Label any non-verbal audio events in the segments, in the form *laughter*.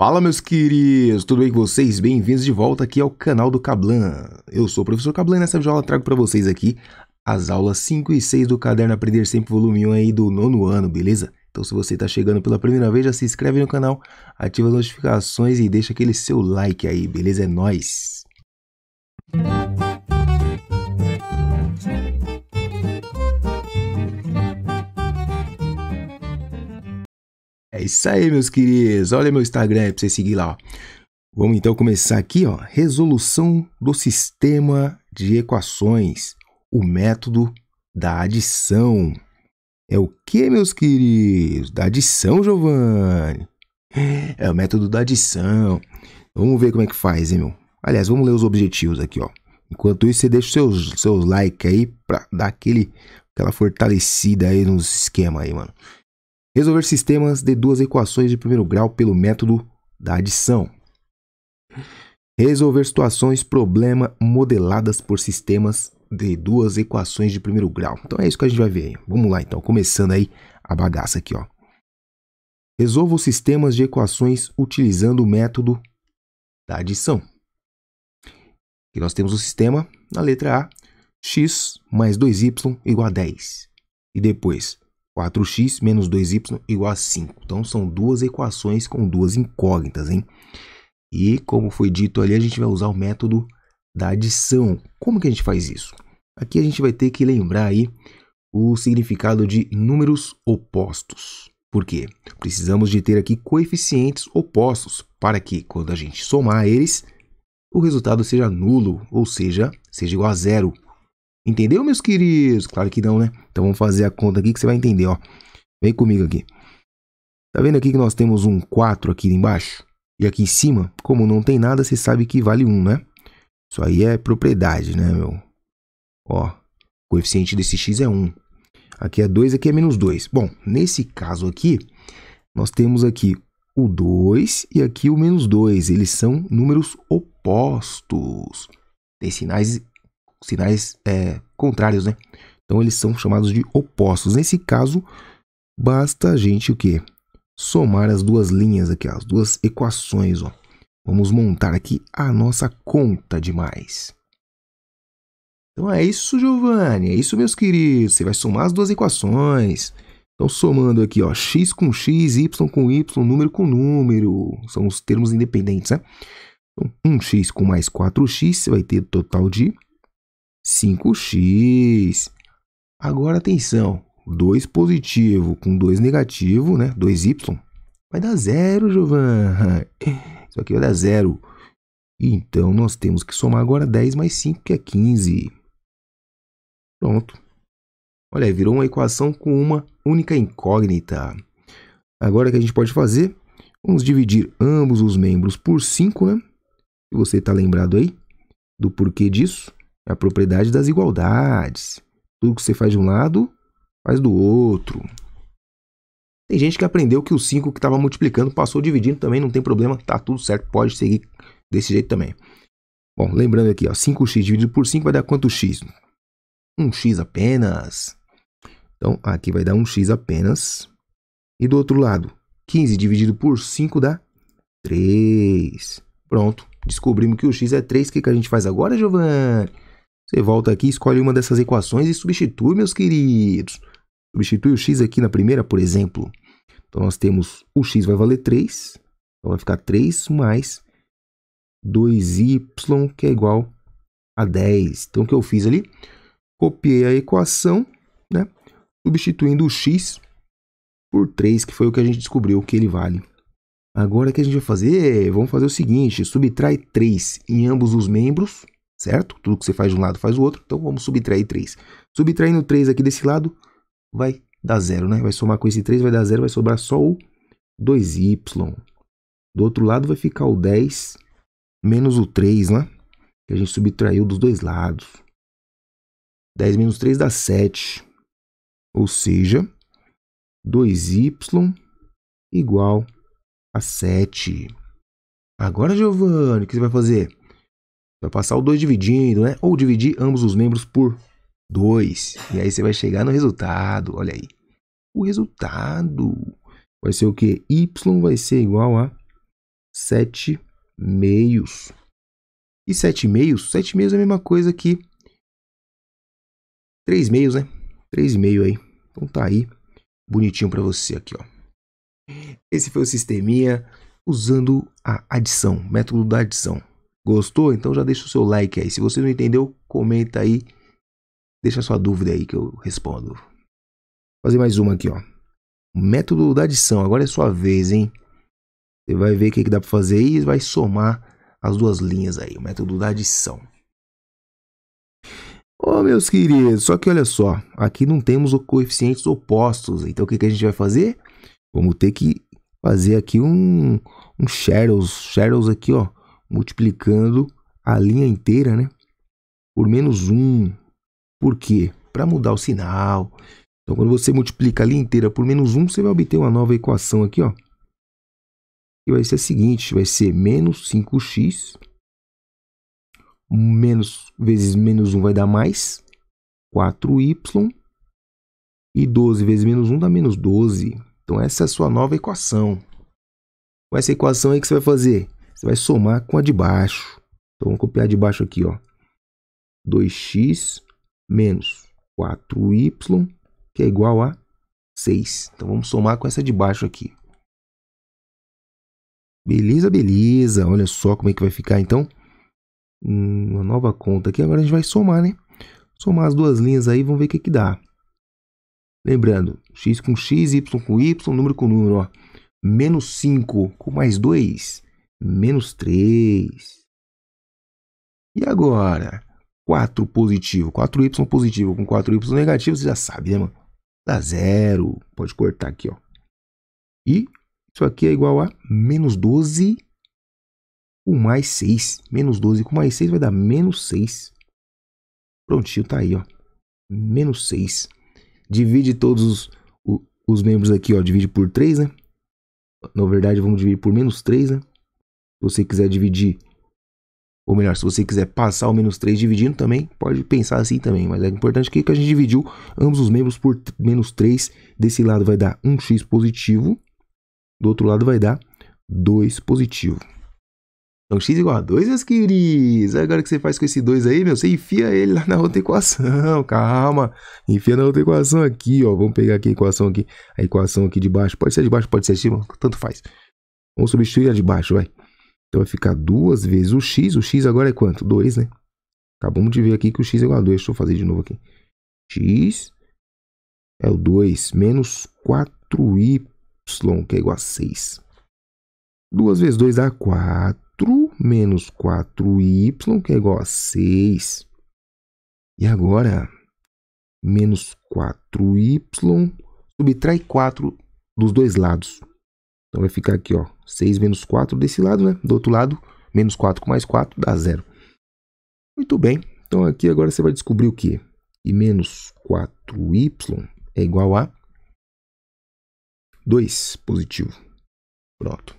Fala, meus queridos! Tudo bem com vocês? Bem-vindos de volta aqui ao canal do Cablan. Eu sou o professor Cablan e nessa aula trago para vocês aqui as aulas 5 e 6 do Caderno Aprender Sempre Volume 1 aí do nono ano, beleza? Então se você está chegando pela primeira vez, já se inscreve no canal, ativa as notificações e deixa aquele seu like aí, beleza? É nóis! É isso aí, meus queridos. Olha meu Instagram aí pra você seguir lá. Vamos então começar aqui, ó. Resolução do sistema de equações. O método da adição. É o que, meus queridos? Da adição, Giovanni. É o método da adição. Vamos ver como é que faz, hein, meu? Aliás, vamos ler os objetivos aqui, ó. Enquanto isso, você deixa seus, seus likes aí pra dar aquele, aquela fortalecida aí nos esquema aí, mano resolver sistemas de duas equações de primeiro grau pelo método da adição. Resolver situações problema modeladas por sistemas de duas equações de primeiro grau. Então é isso que a gente vai ver aí. Vamos lá então, começando aí a bagaça aqui, ó. Resolva os sistemas de equações utilizando o método da adição. Aqui nós temos o sistema na letra A, x mais 2y igual a 10. E depois, 4x menos 2y igual a 5. Então são duas equações com duas incógnitas, hein? E como foi dito ali, a gente vai usar o método da adição. Como que a gente faz isso? Aqui a gente vai ter que lembrar aí o significado de números opostos. Por quê? Precisamos de ter aqui coeficientes opostos para que, quando a gente somar eles, o resultado seja nulo, ou seja, seja igual a zero. Entendeu, meus queridos? Claro que não, né? Então vamos fazer a conta aqui que você vai entender, ó. Vem comigo aqui. Tá vendo aqui que nós temos um 4 aqui embaixo? E aqui em cima, como não tem nada, você sabe que vale 1, né? Isso aí é propriedade, né, meu? Ó, o coeficiente desse x é 1. Aqui é 2, aqui é menos 2. Bom, nesse caso aqui, nós temos aqui o 2 e aqui o menos 2. Eles são números opostos. Tem sinais sinais é, contrários, né? Então eles são chamados de opostos. Nesse caso, basta a gente o quê? Somar as duas linhas aqui, as duas equações, ó. Vamos montar aqui a nossa conta de mais. Então é isso, Giovanni. É isso, meus queridos. Você vai somar as duas equações. Então, somando aqui, ó, x com x, y com y, número com número. São os termos independentes, né? Então, 1x com mais 4x, você vai ter total de 5x. Agora atenção, 2 positivo com 2 negativo, né? 2y, vai dar zero, Giovanna. Isso aqui vai dar zero. Então, nós temos que somar agora 10 mais 5, que é 15. Pronto. Olha virou uma equação com uma única incógnita. Agora, o que a gente pode fazer? Vamos dividir ambos os membros por 5, né? Se você está lembrado aí do porquê disso a propriedade das igualdades. Tudo que você faz de um lado, faz do outro. Tem gente que aprendeu que o 5 que estava multiplicando passou dividindo também, não tem problema, tá tudo certo, pode seguir desse jeito também. Bom, lembrando aqui, ó, 5x dividido por 5 vai dar quanto x? 1x um apenas. Então, aqui vai dar 1x um apenas. E do outro lado, 15 dividido por 5 dá 3. Pronto, descobrimos que o x é 3. O que, que a gente faz agora, Giovanni? Você volta aqui, escolhe uma dessas equações e substitui, meus queridos. Substitui o x aqui na primeira, por exemplo. Então, nós temos o x vai valer 3. Então, vai ficar 3 mais 2y, que é igual a 10. Então, o que eu fiz ali? Copiei a equação, né? substituindo o x por 3, que foi o que a gente descobriu que ele vale. Agora, o que a gente vai fazer? Vamos fazer o seguinte, subtrai 3 em ambos os membros certo? Tudo que você faz de um lado faz o outro, então vamos subtrair 3. Subtraindo 3 aqui desse lado, vai dar zero, né? Vai somar com esse 3, vai dar zero, vai sobrar só o 2y. Do outro lado vai ficar o 10 menos o 3, né? Que a gente subtraiu dos dois lados. 10 menos 3 dá 7. Ou seja, 2y igual a 7. Agora, Giovanni, o que você vai fazer? Vai passar o 2 dividindo, né? Ou dividir ambos os membros por 2. E aí você vai chegar no resultado. Olha aí. O resultado vai ser o quê? Y vai ser igual a 7 meios. E 7 meios? 7 meios é a mesma coisa que 3 meios, né? 3 meio aí. Então tá aí bonitinho para você aqui, ó. Esse foi o sisteminha usando a adição, método da adição. Gostou? Então já deixa o seu like aí. Se você não entendeu, comenta aí. Deixa sua dúvida aí que eu respondo. Vou fazer mais uma aqui, ó. Método da adição. Agora é sua vez, hein? Você vai ver o que, que dá para fazer e vai somar as duas linhas aí. O método da adição. Ô oh, meus queridos, só que olha só, aqui não temos coeficientes opostos, então o que, que a gente vai fazer? Vamos ter que fazer aqui um, um shadows, shadows aqui ó, multiplicando a linha inteira, né? Por menos 1. Por quê? Para mudar o sinal. Então, quando você multiplica a linha inteira por menos 1, você vai obter uma nova equação aqui, ó. Que vai ser a seguinte, vai ser menos 5x. Menos vezes menos 1 vai dar mais 4y. E 12 vezes menos 1 dá menos 12. Então, essa é a sua nova equação. Com essa equação aí que você vai fazer? Você vai somar com a de baixo. Então vamos copiar de baixo aqui, ó. 2x menos 4y, que é igual a 6. Então vamos somar com essa de baixo aqui. Beleza, beleza. Olha só como é que vai ficar então. Hum, uma nova conta aqui. Agora a gente vai somar, né? Somar as duas linhas aí, vamos ver o que, que dá. Lembrando, x com x, y com y, número com número, ó. Menos 5 com mais 2 menos 3. E agora, 4 positivo, 4y positivo com 4y negativo, você já sabe, né, mano? Dá zero. Pode cortar aqui, ó. E isso aqui é igual a menos 12 com mais 6. Menos 12 com mais 6 vai dar menos 6. Prontinho, tá aí, ó. Menos 6. Divide todos os, os, os membros aqui, ó. Divide por 3, né? Na verdade, vamos dividir por menos 3, né? se você quiser dividir, ou melhor, se você quiser passar o menos 3 dividindo também, pode pensar assim também. Mas é importante que, que a gente dividiu ambos os membros por menos 3. Desse lado vai dar 1x positivo, do outro lado vai dar 2 positivo. Então, x igual a 2, meus queridos. Agora que você faz com esse 2 aí, meu, você enfia ele lá na outra equação. *laughs* Calma. Enfia na outra equação aqui, ó. Vamos pegar aqui a equação aqui. A equação aqui de baixo. Pode ser de baixo, pode ser de cima. Tanto faz. Vamos substituir a de baixo, vai. Então vai ficar 2 vezes o x. O x agora é quanto? 2, né? Acabamos tá de ver aqui que o x é igual a 2. Deixa eu fazer de novo aqui. x é o 2 menos 4y, que é igual a 6. 2 vezes 2 dá 4 menos 4y, que é igual a 6. E agora, menos 4y, subtrai 4 dos dois lados. Então vai ficar aqui, ó, 6 menos 4 desse lado, né? Do outro lado, menos 4 com mais 4 dá zero. Muito bem. Então aqui agora você vai descobrir o quê? E menos 4y é igual a 2 positivo. Pronto.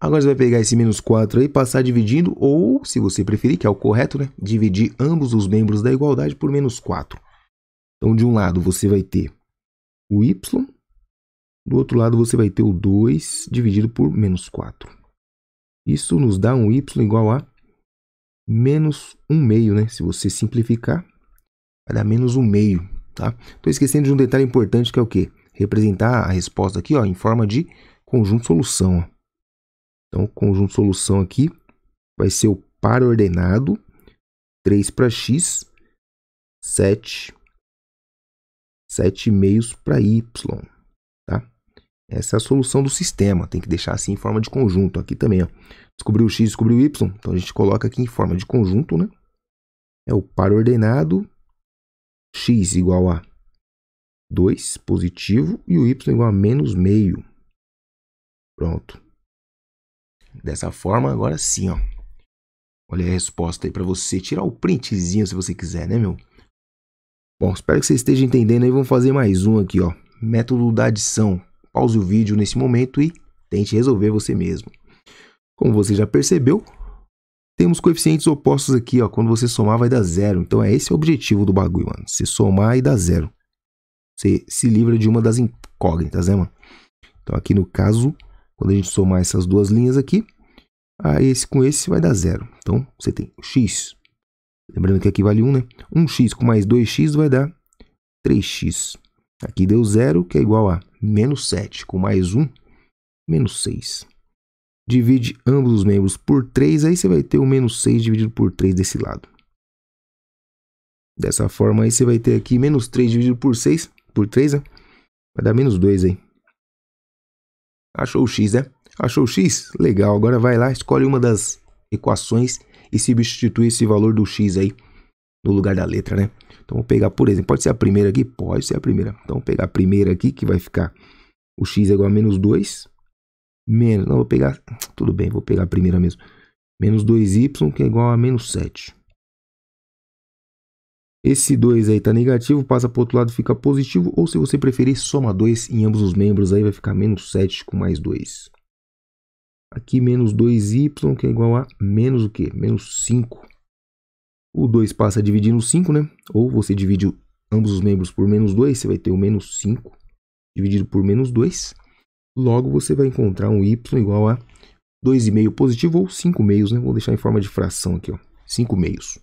Agora você vai pegar esse menos 4 aí, passar dividindo, ou, se você preferir, que é o correto, né? Dividir ambos os membros da igualdade por menos 4. Então, de um lado, você vai ter o y do outro lado, você vai ter o 2 dividido por menos 4. Isso nos dá um y igual a menos 1 meio, né? Se você simplificar, vai dar menos 1 meio, tá? Estou esquecendo de um detalhe importante que é o quê? Representar a resposta aqui ó, em forma de conjunto solução. Ó. Então, o conjunto solução aqui vai ser o par ordenado, 3 para x, 7, 7 meios para y. Essa é a solução do sistema, tem que deixar assim em forma de conjunto. Aqui também, ó. descobriu o x, descobriu o y, então a gente coloca aqui em forma de conjunto, né? É o par ordenado, x igual a 2, positivo, e o y igual a menos meio. Pronto. Dessa forma, agora sim, ó. Olha a resposta aí para você. Tirar o printzinho se você quiser, né, meu? Bom, espero que você esteja entendendo aí. Vamos fazer mais um aqui, ó. Método da adição pause o vídeo nesse momento e tente resolver você mesmo. Como você já percebeu, temos coeficientes opostos aqui, ó. Quando você somar vai dar zero. Então é esse o objetivo do bagulho, mano. Se somar e dá zero. Você se livra de uma das incógnitas, né, mano? Então aqui no caso, quando a gente somar essas duas linhas aqui, a esse com esse vai dar zero. Então você tem x. Lembrando que aqui vale 1, né? 1x com mais 2x vai dar 3x. Aqui deu zero, que é igual a menos 7, com mais 1, menos 6. Divide ambos os membros por 3, aí você vai ter o menos 6 dividido por 3 desse lado. Dessa forma aí você vai ter aqui menos 3 dividido por 6, por 3, né? vai dar menos 2 aí. Achou o x, né? Achou o x? Legal, agora vai lá, escolhe uma das equações e substitui esse valor do x aí no lugar da letra, né? Então vou pegar, por exemplo, pode ser a primeira aqui? Pode ser a primeira. Então vou pegar a primeira aqui, que vai ficar o x é igual a menos 2. Menos, não, vou pegar, tudo bem, vou pegar a primeira mesmo. Menos 2y, que é igual a menos 7. Esse 2 aí está negativo, passa para o outro lado fica positivo. Ou se você preferir, soma 2 em ambos os membros, aí vai ficar menos 7 com mais 2. Aqui menos 2y, que é igual a menos o quê? Menos 5 o 2 passa dividindo 5, né? Ou você divide ambos os membros por menos 2, você vai ter o menos 5 dividido por menos 2. Logo, você vai encontrar um y igual a 2,5 positivo ou 5 meios, né? Vou deixar em forma de fração aqui, ó. 5 meios.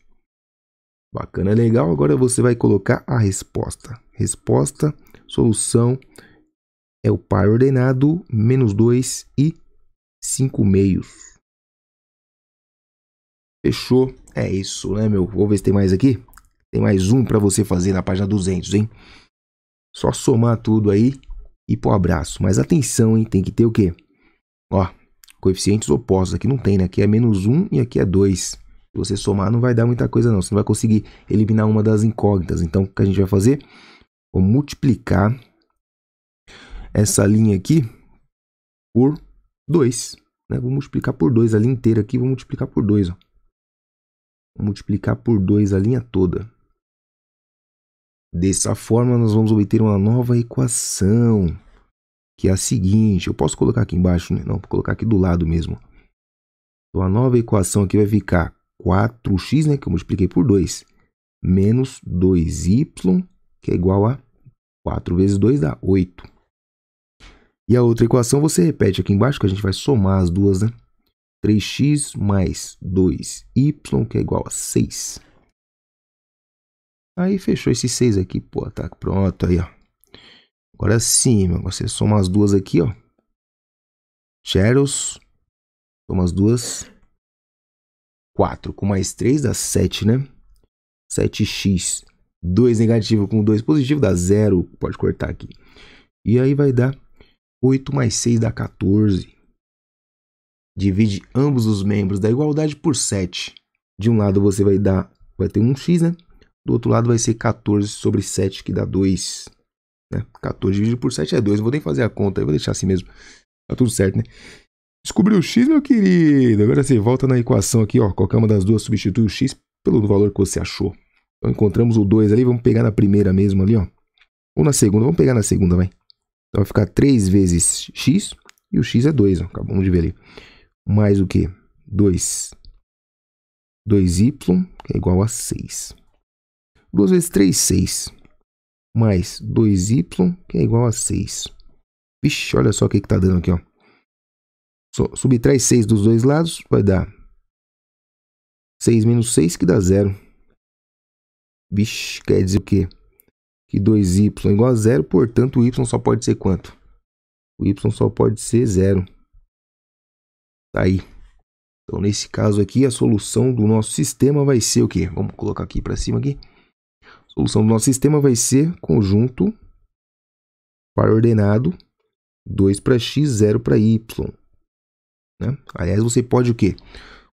Bacana, legal. Agora você vai colocar a resposta. Resposta, solução é o par ordenado, menos 2 e 5 meios. Fechou? É isso, né, meu? Vou ver se tem mais aqui. Tem mais um para você fazer na página 200, hein? Só somar tudo aí e pro abraço. Mas atenção, hein? Tem que ter o quê? Ó, coeficientes opostos. Aqui não tem, né? Aqui é menos 1 e aqui é 2. Se você somar, não vai dar muita coisa, não. Você não vai conseguir eliminar uma das incógnitas. Então, o que a gente vai fazer? Vou multiplicar essa linha aqui por 2. Né? Vou multiplicar por 2 a linha inteira aqui, vou multiplicar por 2. Ó multiplicar por 2 a linha toda. Dessa forma, nós vamos obter uma nova equação, que é a seguinte. Eu posso colocar aqui embaixo, né? não, vou colocar aqui do lado mesmo. Então, a nova equação aqui vai ficar 4x, né, que eu multipliquei por 2, menos 2y, que é igual a 4 vezes 2 dá 8. E a outra equação você repete aqui embaixo, que a gente vai somar as duas, né? 3x mais 2y, que é igual a 6. Aí fechou esse 6 aqui, pô, tá pronto aí, ó. Agora sim, você soma as duas aqui, ó. Cheros, soma as duas. 4 com mais 3 dá 7, né? 7x. 2 negativo com 2 positivo dá 0, pode cortar aqui. E aí vai dar 8 mais 6 dá 14 divide ambos os membros da igualdade por 7. De um lado você vai dar, vai ter um x, né? Do outro lado vai ser 14 sobre 7, que dá 2. Né? 14 dividido por 7 é 2. Vou nem fazer a conta, eu vou deixar assim mesmo. Tá tudo certo, né? Descobriu o x, meu querido. Agora você volta na equação aqui, ó. Qualquer uma das duas substitui o x pelo valor que você achou. Então encontramos o 2 ali, vamos pegar na primeira mesmo ali, ó. Ou na segunda, vamos pegar na segunda, vai. Então vai ficar 3 vezes x e o x é 2, ó. Acabamos de ver ali mais o quê? 2. 2y é igual a 6. 2 vezes 3, 6. Mais 2y, que é igual a 6. É Vixe, olha só o que está dando aqui. Ó. subtrai 6 dos dois lados, vai dar 6 menos 6, que dá 0. Vixe, quer dizer o quê? Que 2y é igual a 0, portanto, o y só pode ser quanto? O y só pode ser 0. Tá aí. Então, nesse caso aqui, a solução do nosso sistema vai ser o quê? Vamos colocar aqui para cima aqui. A solução do nosso sistema vai ser conjunto par ordenado 2 para x, 0 para y. Né? Aliás, você pode o quê?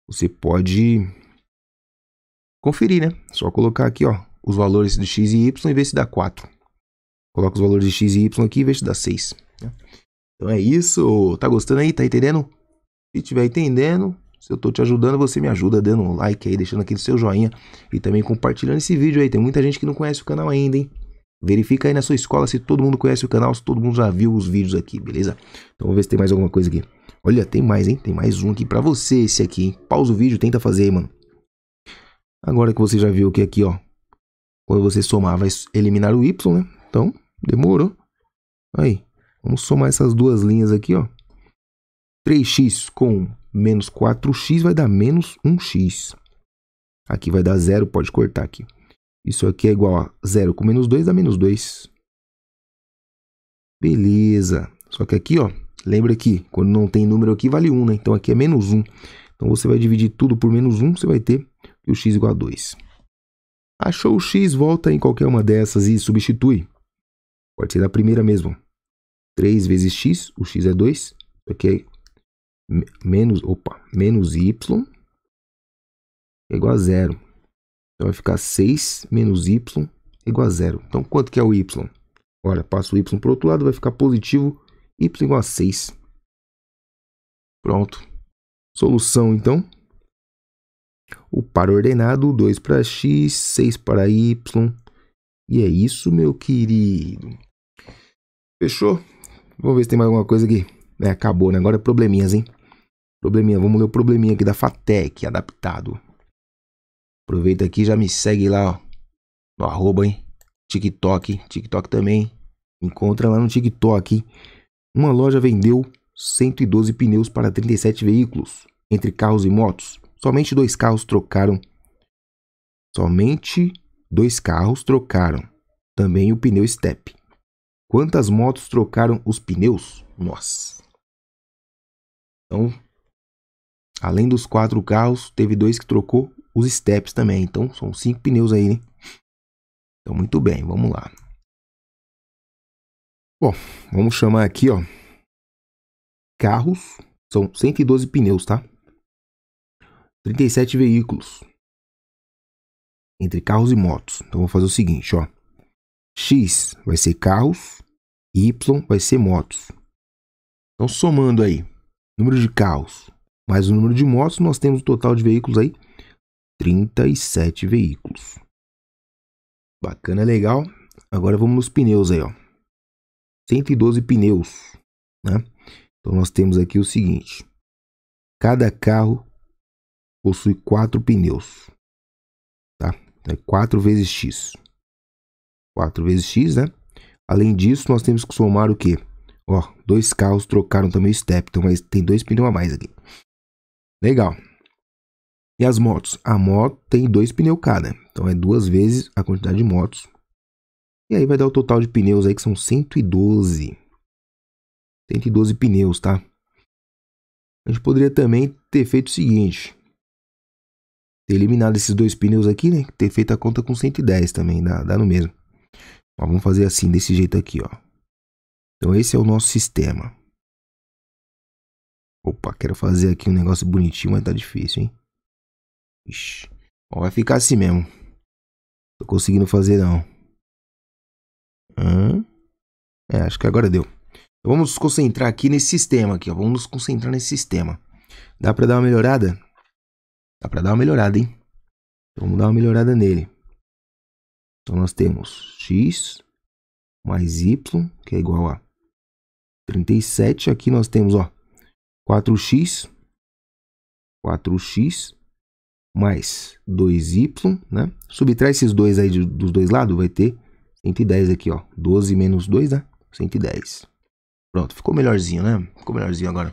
Você pode conferir, né? Só colocar aqui ó, os valores de x e y e ver se dá 4. Coloca os valores de x e y aqui e vê se dá 6. Então é isso. Tá gostando aí? Tá entendendo? Se estiver entendendo, se eu estou te ajudando, você me ajuda dando um like aí, deixando aquele seu joinha e também compartilhando esse vídeo aí. Tem muita gente que não conhece o canal ainda, hein? Verifica aí na sua escola se todo mundo conhece o canal, se todo mundo já viu os vídeos aqui, beleza? Então vamos ver se tem mais alguma coisa aqui. Olha, tem mais, hein? Tem mais um aqui pra você, esse aqui, hein? Pausa o vídeo, tenta fazer aí, mano. Agora que você já viu que aqui, ó. Quando você somar, vai eliminar o Y, né? Então, demorou. Aí, vamos somar essas duas linhas aqui, ó. 3x com menos 4x vai dar menos 1x. Aqui vai dar zero, pode cortar aqui. Isso aqui é igual a zero com menos 2 dá menos 2. Beleza. Só que aqui, ó, lembra que quando não tem número aqui, vale 1, né? Então aqui é menos 1. Então você vai dividir tudo por menos 1, você vai ter o x igual a 2. Achou o x, volta em qualquer uma dessas e substitui. Pode ser da primeira mesmo. 3 vezes x, o x é 2. Isso aqui é menos, opa, menos y é igual a zero. Então vai ficar 6 menos y igual a zero. Então quanto que é o y? Olha, passo o y para o outro lado, vai ficar positivo y igual a 6. Pronto. Solução então. O par ordenado, 2 para x, 6 para y. E é isso, meu querido. Fechou? Vamos ver se tem mais alguma coisa aqui. É, acabou, né? Agora é probleminhas, hein? Probleminha, vamos ler o probleminha aqui da Fatec, adaptado. Aproveita aqui já me segue lá, ó, no arroba, hein? TikTok, TikTok também. Encontra lá no TikTok. Uma loja vendeu 112 pneus para 37 veículos, entre carros e motos. Somente dois carros trocaram. Somente dois carros trocaram também o pneu step. Quantas motos trocaram os pneus? Nossa. Então, Além dos quatro carros, teve dois que trocou os steps também. Então são cinco pneus aí, né? Então muito bem, vamos lá. Bom, vamos chamar aqui, ó. Carros, são 112 pneus, tá? 37 veículos. Entre carros e motos. Então vou fazer o seguinte, ó. X vai ser carros, Y vai ser motos. Então somando aí, número de carros mais o número de motos, nós temos um total de veículos aí, 37 veículos. Bacana, legal. Agora vamos nos pneus aí, ó. 112 pneus, né? Então nós temos aqui o seguinte: cada carro possui quatro pneus, tá? é 4 vezes x. 4 vezes x, né? Além disso, nós temos que somar o quê? Ó, dois carros trocaram também o step, então mas tem dois pneus a mais aqui. Legal. E as motos? A moto tem dois pneus cada. Então é duas vezes a quantidade de motos. E aí vai dar o total de pneus aí que são 112. 112 pneus, tá? A gente poderia também ter feito o seguinte. Ter eliminado esses dois pneus aqui, né? Ter feito a conta com 110 também, dá, dá no mesmo. Mas vamos fazer assim, desse jeito aqui, ó. Então esse é o nosso sistema. Opa, quero fazer aqui um negócio bonitinho, mas tá difícil, hein? Ixi. Ó, vai ficar assim mesmo. Tô conseguindo fazer, não. Hã? É, acho que agora deu. Então vamos nos concentrar aqui nesse sistema aqui, ó. Vamos nos concentrar nesse sistema. Dá pra dar uma melhorada? Dá pra dar uma melhorada, hein? Então vamos dar uma melhorada nele. Então nós temos x mais y, que é igual a 37. Aqui nós temos, ó, 4x, 4x mais 2y, né? Subtrai esses dois aí dos dois lados, vai ter 110 aqui, ó. 12 menos 2 né? 110. Pronto, ficou melhorzinho, né? Ficou melhorzinho agora.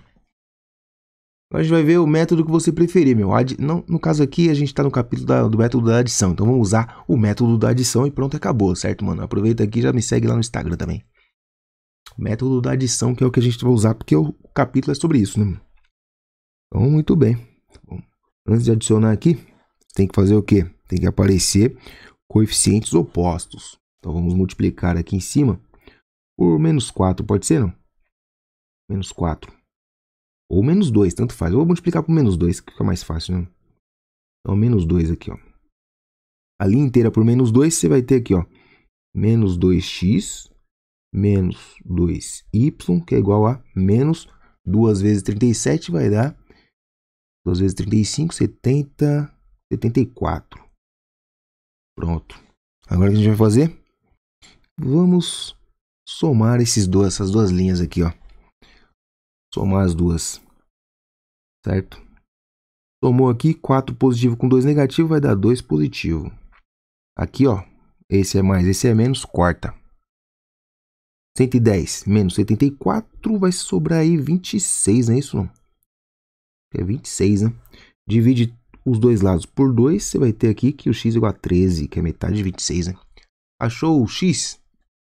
Agora a gente vai ver o método que você preferir, meu. Ad... Não, no caso aqui, a gente está no capítulo da, do método da adição. Então vamos usar o método da adição e pronto, acabou, certo, mano? Aproveita aqui e já me segue lá no Instagram também método da adição, que é o que a gente vai usar, porque o capítulo é sobre isso, né? Então, muito bem. Bom, antes de adicionar aqui, tem que fazer o quê? Tem que aparecer coeficientes opostos. Então, vamos multiplicar aqui em cima por menos 4, pode ser, não? Menos 4. Ou menos 2, tanto faz. Eu vou multiplicar por menos 2, que fica mais fácil, né? Então, menos 2 aqui, ó. A linha inteira por menos 2, você vai ter aqui, ó. Menos 2x menos 2y, que é igual a menos 2 vezes 37, vai dar 2 vezes 35, 70, 74. Pronto. Agora o que a gente vai fazer? Vamos somar esses dois, essas duas linhas aqui, ó. Somar as duas. Certo? Somou aqui 4 positivo com 2 negativo, vai dar 2 positivo. Aqui, ó, esse é mais, esse é menos, corta. 110 menos 74 vai sobrar aí 26, não é isso não? É 26, né? Divide os dois lados por 2, você vai ter aqui que o x é igual a 13, que é metade de 26, né? Achou o x?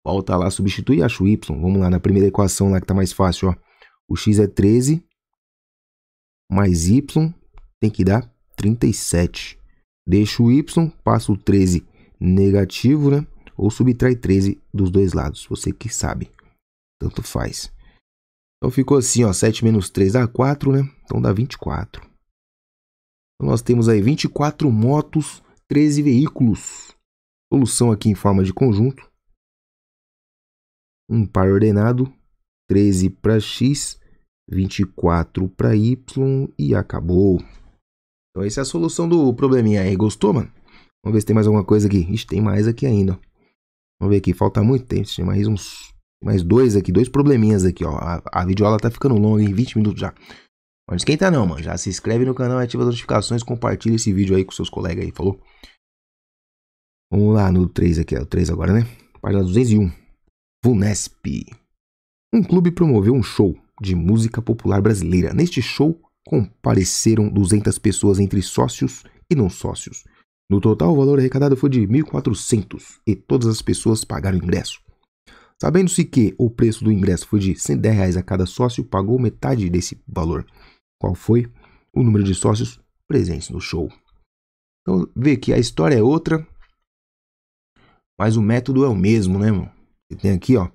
Volta lá, substitui e acha o y. Vamos lá, na primeira equação lá que está mais fácil, ó. O x é 13 mais y tem que dar 37. Deixa o y, passa o 13 negativo, né? ou subtrai 13 dos dois lados, você que sabe. Tanto faz. Então ficou assim, ó, 7 menos 3 dá 4, né? Então dá 24. Então nós temos aí 24 motos, 13 veículos. Solução aqui em forma de conjunto. Um par ordenado, 13 para x, 24 para y e acabou. Então essa é a solução do probleminha aí. Gostou, mano? Vamos ver se tem mais alguma coisa aqui. Ixi, tem mais aqui ainda, ó. Vamos ver aqui, falta muito tempo, tinha mais uns. Mais dois aqui, dois probleminhas aqui, ó. A, a videoaula tá ficando longa, em 20 minutos já. Mas não esquenta não, mano. Já se inscreve no canal, ativa as notificações, compartilha esse vídeo aí com seus colegas aí, falou? Vamos lá no 3 aqui, é o 3 agora, né? Página 201. Vunesp. Um clube promoveu um show de música popular brasileira. Neste show compareceram 200 pessoas entre sócios e não sócios. No total, o valor arrecadado foi de 1.400 e todas as pessoas pagaram ingresso. Sabendo-se que o preço do ingresso foi de 110 reais a cada sócio, pagou metade desse valor, qual foi o número de sócios presentes no show. Então, vê que a história é outra, mas o método é o mesmo, né, irmão? Você tem aqui, ó,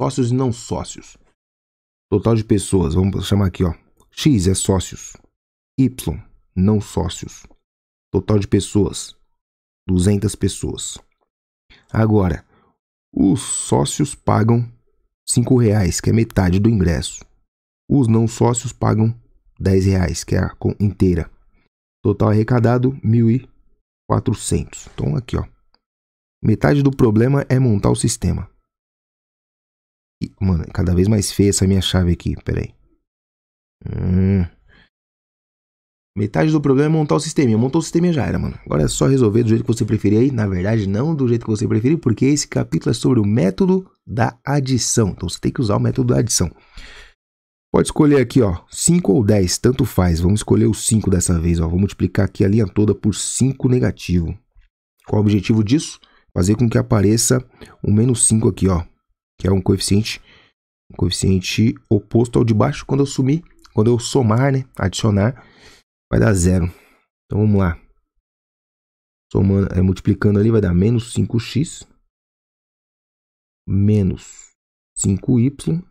sócios e não sócios. Total de pessoas, vamos chamar aqui, ó. X é sócios, Y não sócios, Total de pessoas: 200 pessoas. Agora, os sócios pagam R$ reais, que é metade do ingresso. Os não sócios pagam R$ reais, que é a inteira. Total arrecadado 1.400. Então aqui, ó. Metade do problema é montar o sistema. E, mano, é cada vez mais feia essa minha chave aqui. Pera aí. Hum. Metade do problema é montar o sistema. Montou o sistema já era, mano. Agora é só resolver do jeito que você preferir aí. Na verdade, não do jeito que você preferir, porque esse capítulo é sobre o método da adição. Então você tem que usar o método da adição. Pode escolher aqui, ó, 5 ou 10, tanto faz. Vamos escolher o 5 dessa vez, ó. Vou multiplicar aqui a linha toda por 5 negativo. Qual o objetivo disso? Fazer com que apareça um menos 5 aqui, ó, que é um coeficiente, um coeficiente oposto ao de baixo quando eu sumir, quando eu somar, né, adicionar vai dar zero. Então vamos lá. Somando, é, multiplicando ali vai dar menos 5x menos 5y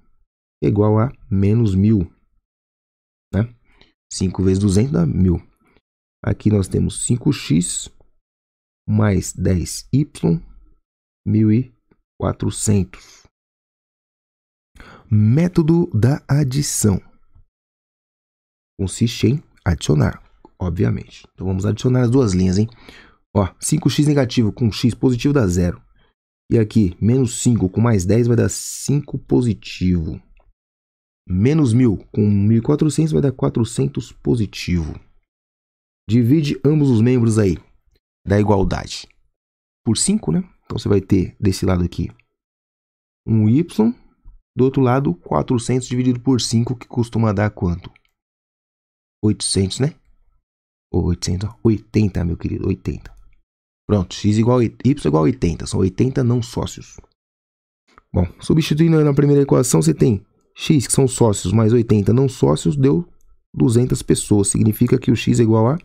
igual a menos 1.000. Né? 5 vezes 200 dá 1.000. Aqui nós temos 5x mais 10y, 1.400. Método da adição consiste em adicionar, obviamente. Então vamos adicionar as duas linhas, hein? Ó, 5x negativo com x positivo dá zero. E aqui, menos 5 com mais 10 vai dar 5 positivo. Menos 1.000 com 1.400 vai dar 400 positivo. Divide ambos os membros aí da igualdade por 5, né? Então você vai ter desse lado aqui um y, do outro lado 400 dividido por 5, que costuma dar quanto? 800, né? Ou 800, 80, meu querido, 80. Pronto, x igual, y igual a 80, são 80 não sócios. Bom, substituindo na primeira equação, você tem x, que são sócios, mais 80 não sócios, deu 200 pessoas. Significa que o x é igual a,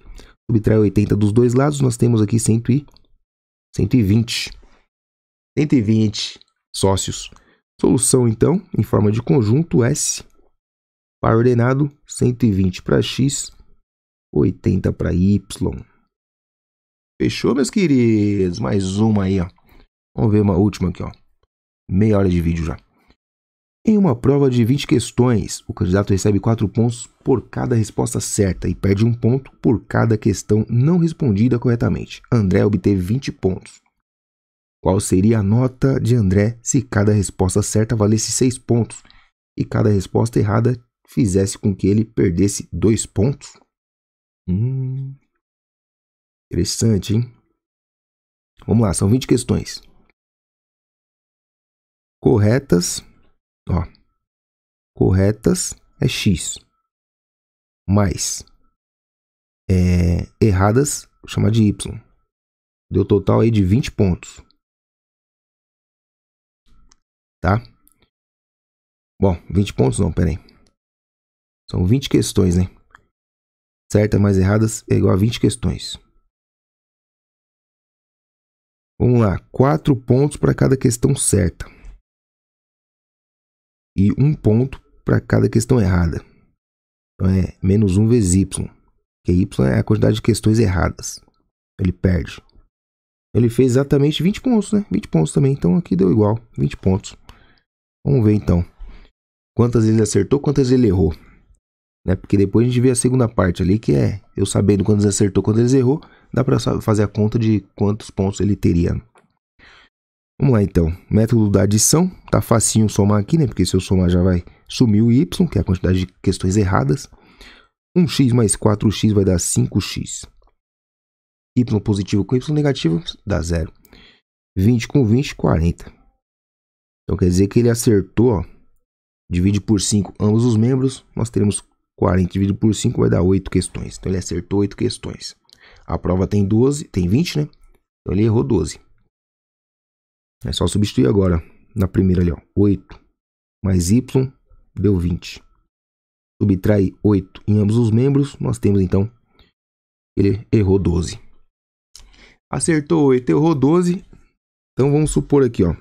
subtrai 80 dos dois lados, nós temos aqui 120. 120 sócios. Solução, então, em forma de conjunto S Ordenado 120 para x, 80 para y. Fechou, meus queridos? Mais uma aí, ó. Vamos ver uma última aqui, ó. Meia hora de vídeo já. Em uma prova de 20 questões, o candidato recebe 4 pontos por cada resposta certa e perde um ponto por cada questão não respondida corretamente. André obteve 20 pontos. Qual seria a nota de André se cada resposta certa valesse 6 pontos e cada resposta errada fizesse com que ele perdesse dois pontos? Hum, interessante, hein? Vamos lá, são 20 questões. Corretas, ó. Corretas é x. Mais é, erradas, vou chamar de y. Deu total aí de 20 pontos. Tá? Bom, 20 pontos não, peraí. São 20 questões, né? Certa mais erradas é igual a 20 questões. Vamos lá, 4 pontos para cada questão certa. E 1 um ponto para cada questão errada. Então é menos 1 vezes y. Que y é a quantidade de questões erradas. Ele perde. Ele fez exatamente 20 pontos, né? 20 pontos também. Então aqui deu igual, 20 pontos. Vamos ver então. Quantas ele acertou, quantas ele errou. Né? Porque depois a gente vê a segunda parte ali, que é eu sabendo quando eles acertou, quando eles errou, dá para fazer a conta de quantos pontos ele teria. Vamos lá então, método da adição, tá facinho somar aqui, né? Porque se eu somar já vai sumir o y, que é a quantidade de questões erradas. 1x mais 4x vai dar 5x. y positivo com y negativo dá zero. 20 com 20, 40. Então quer dizer que ele acertou, ó, divide por 5 ambos os membros, nós teremos 40 dividido por 5 vai dar 8 questões. Então ele acertou 8 questões. A prova tem 12, tem 20, né? Então ele errou 12. É só substituir agora na primeira ali, ó. 8 mais y deu 20. Subtrai 8 em ambos os membros, nós temos então ele errou 12. Acertou 8, errou 12. Então vamos supor aqui, ó.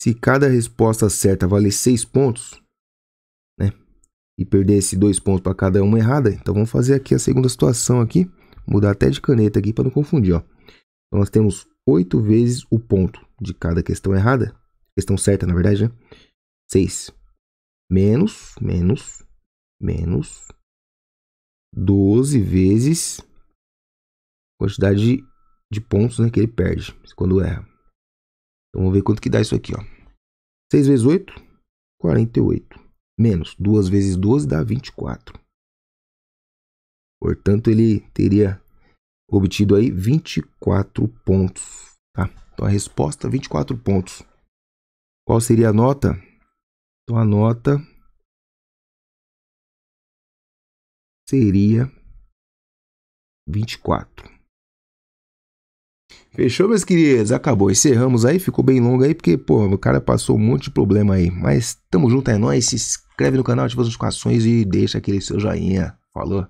Se cada resposta certa vale 6 pontos, e perder esses dois pontos para cada uma errada. Então vamos fazer aqui a segunda situação aqui, mudar até de caneta aqui para não confundir, ó. Então nós temos oito vezes o ponto de cada questão errada, questão certa na verdade, né? 6 menos, menos, menos 12 vezes quantidade de, de pontos né, que ele perde quando erra. Então vamos ver quanto que dá isso aqui, ó. 6 vezes 8, 48 menos 2 vezes 12 dá 24. Portanto, ele teria obtido aí 24 pontos. Tá? Então, a resposta, 24 pontos. Qual seria a nota? Então, a nota seria 24. Fechou, meus queridos? Acabou. Encerramos aí, ficou bem longo aí, porque, pô, o cara passou um monte de problema aí. Mas tamo junto, é nóis. Se inscreve no canal, ativa as notificações e deixa aquele seu joinha. Falou?